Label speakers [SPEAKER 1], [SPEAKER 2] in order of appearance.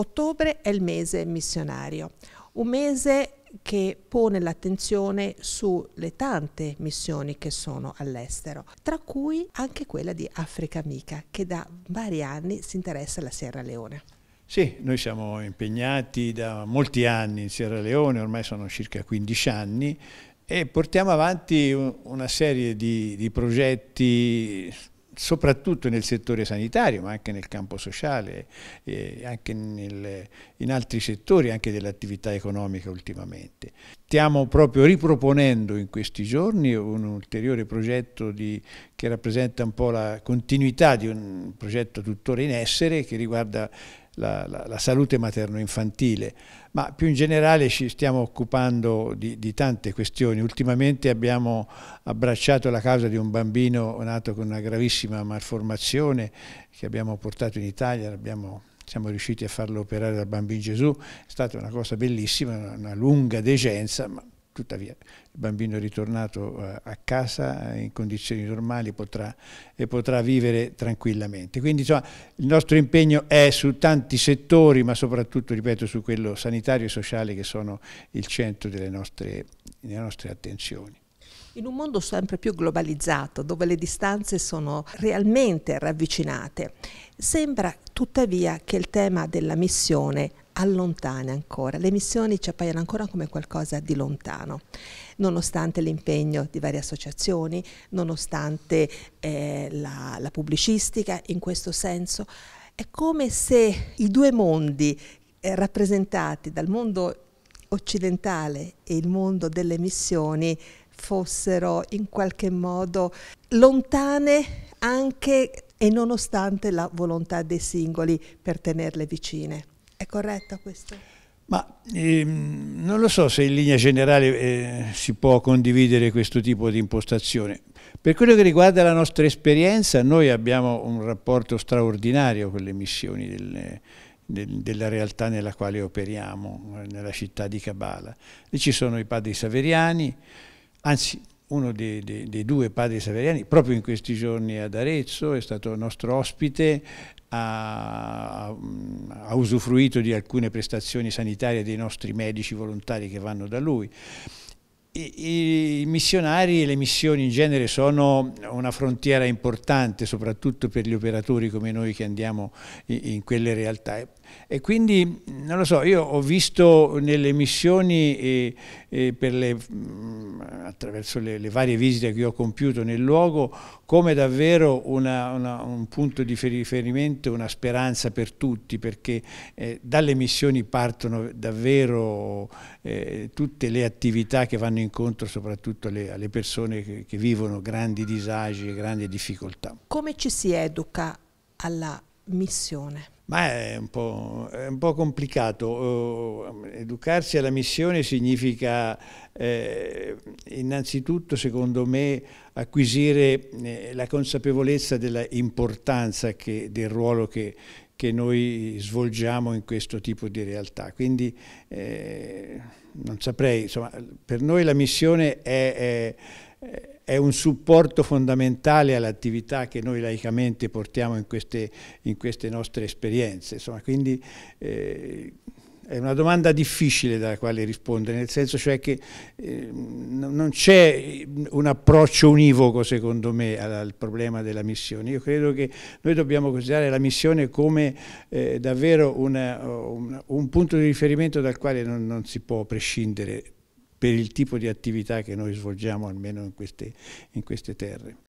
[SPEAKER 1] Ottobre è il mese missionario, un mese che pone l'attenzione sulle tante missioni che sono all'estero, tra cui anche quella di Africa Amica, che da vari anni si interessa alla Sierra Leone.
[SPEAKER 2] Sì, noi siamo impegnati da molti anni in Sierra Leone, ormai sono circa 15 anni, e portiamo avanti una serie di, di progetti soprattutto nel settore sanitario, ma anche nel campo sociale, eh, anche nel, in altri settori, anche dell'attività economica ultimamente. Stiamo proprio riproponendo in questi giorni un ulteriore progetto di, che rappresenta un po' la continuità di un progetto tuttora in essere che riguarda la, la, la salute materno-infantile, ma più in generale ci stiamo occupando di, di, tante questioni. Ultimamente abbiamo abbracciato la causa di un bambino nato con una gravissima malformazione che abbiamo portato in Italia, siamo riusciti a farlo operare dal bambino Gesù, è stata una cosa bellissima, una lunga decenza, ma Tuttavia il bambino è ritornato eh, a casa eh, in condizioni normali potrà, e potrà vivere tranquillamente. Quindi insomma, il nostro impegno è su tanti settori, ma soprattutto, ripeto, su quello sanitario e sociale che sono il centro delle nostre, delle nostre attenzioni.
[SPEAKER 1] In un mondo sempre più globalizzato, dove le distanze sono realmente ravvicinate, sembra tuttavia che il tema della missione allontane ancora, le missioni ci appaiono ancora come qualcosa di lontano, nonostante l'impegno di varie associazioni, nonostante eh, la, la pubblicistica in questo senso, è come se i due mondi eh, rappresentati dal mondo occidentale e il mondo delle missioni fossero in qualche modo lontane anche e nonostante la volontà dei singoli per tenerle vicine. È corretto questo?
[SPEAKER 2] Ma ehm, non lo so se in linea generale eh, si può condividere questo tipo di impostazione. Per quello che riguarda la nostra esperienza, noi abbiamo un rapporto straordinario con le missioni del, del, della realtà nella quale operiamo, nella città di Cabala. Lì ci sono i padri saveriani, anzi uno dei, dei, dei, due padri saveriani, proprio in questi giorni ad Arezzo, è stato nostro ospite, ha, ha, usufruito di alcune prestazioni sanitarie dei nostri medici volontari che vanno da lui. I, I missionari e le missioni in genere sono una frontiera importante, soprattutto per gli operatori come noi che andiamo in, in quelle realtà. E quindi, non lo so, io ho visto nelle missioni eh, le, mm, attraverso le, le, varie visite che ho compiuto nel luogo come davvero una, una, un punto di riferimento, una speranza per tutti, perché eh, dalle missioni partono davvero eh, tutte le attività che vanno incontro soprattutto alle, alle persone che, che vivono grandi disagi e grandi difficoltà.
[SPEAKER 1] Come ci si educa alla missione?
[SPEAKER 2] Ma è un po', è un po complicato. Eh, educarsi alla missione significa eh, innanzitutto, secondo me, acquisire eh, la consapevolezza dell'importanza del ruolo che, che noi svolgiamo in questo tipo di realtà. Quindi eh, non saprei, insomma, per noi la missione è, è, è un supporto fondamentale all'attività che noi laicamente portiamo in queste, in queste nostre esperienze. Insomma, quindi eh, è una domanda difficile dalla quale rispondere, nel senso cioè che eh, non c'è un approccio univoco secondo me al, problema della missione. Io credo che noi dobbiamo considerare la missione come eh, davvero una, una, un punto di riferimento dal quale non, non si può prescindere per il tipo di attività che noi svolgiamo almeno in queste, in queste terre.